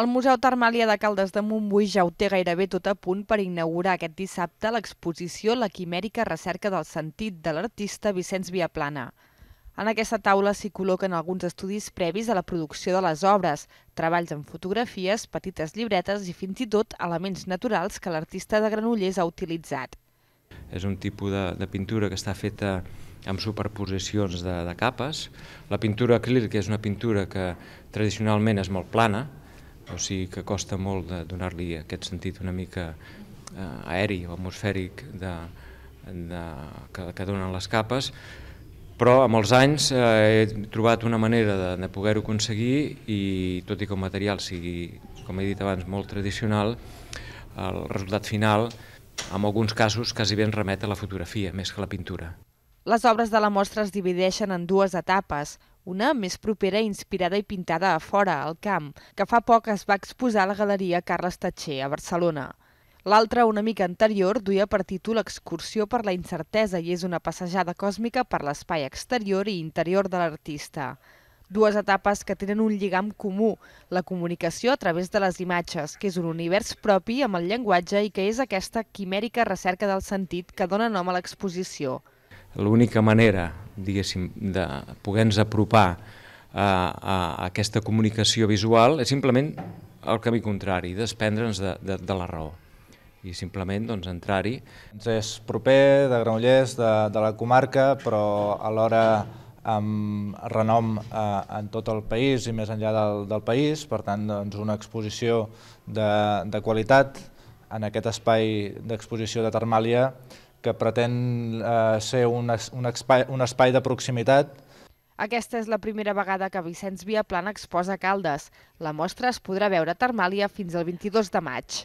El Museu Termàlia de Caldes de Montbui ja ho té gairebé tot a punt per inaugurar aquest dissabte l'exposició La quimèrica recerca del sentit de l'artista Vicenç Viaplana. En aquesta taula s'hi col·loquen alguns estudis previs a la producció de les obres, treballs en fotografies, petites llibretes i fins i tot elements naturals que l'artista de Granollers ha utilitzat. És un tipus de, de pintura que està feta amb superposicions de, de capes. La pintura acrílica és una pintura que tradicionalment és molt plana, o sigui que costa molt de donar-li aquest sentit una mica eh, aeri o atmosfèric de, de, que, que donen les capes, però amb els anys eh, he trobat una manera de, de poder-ho aconseguir i tot i que el material sigui, com he dit abans, molt tradicional, el resultat final, en alguns casos, quasi ben remet a la fotografia, més que a la pintura. Les obres de la mostra es divideixen en dues etapes, una més propera, inspirada i pintada a fora, al camp, que fa poc es va exposar a la Galeria Carles Tatxer, a Barcelona. L'altra, una mica anterior, duia per títol Excursió per la incertesa i és una passejada còsmica per l'espai exterior i interior de l'artista. Dues etapes que tenen un lligam comú, la comunicació a través de les imatges, que és un univers propi amb el llenguatge i que és aquesta quimèrica recerca del sentit que dona nom a l'exposició l'única manera, diguéssim, de poder-nos apropar a, a aquesta comunicació visual és simplement el camí contrari, desprendre'ns de, de, de la raó i simplement doncs, entrar-hi. És proper, de Granollers, de, de la comarca, però alhora amb renom eh, en tot el país i més enllà del, del país, per tant, doncs, una exposició de, de qualitat en aquest espai d'exposició de Termàlia que pretén eh, ser un, un, espai, un espai de proximitat. Aquesta és la primera vegada que Vicenç Viaplana exposa Caldes. La mostra es podrà veure a Termàlia fins al 22 de maig.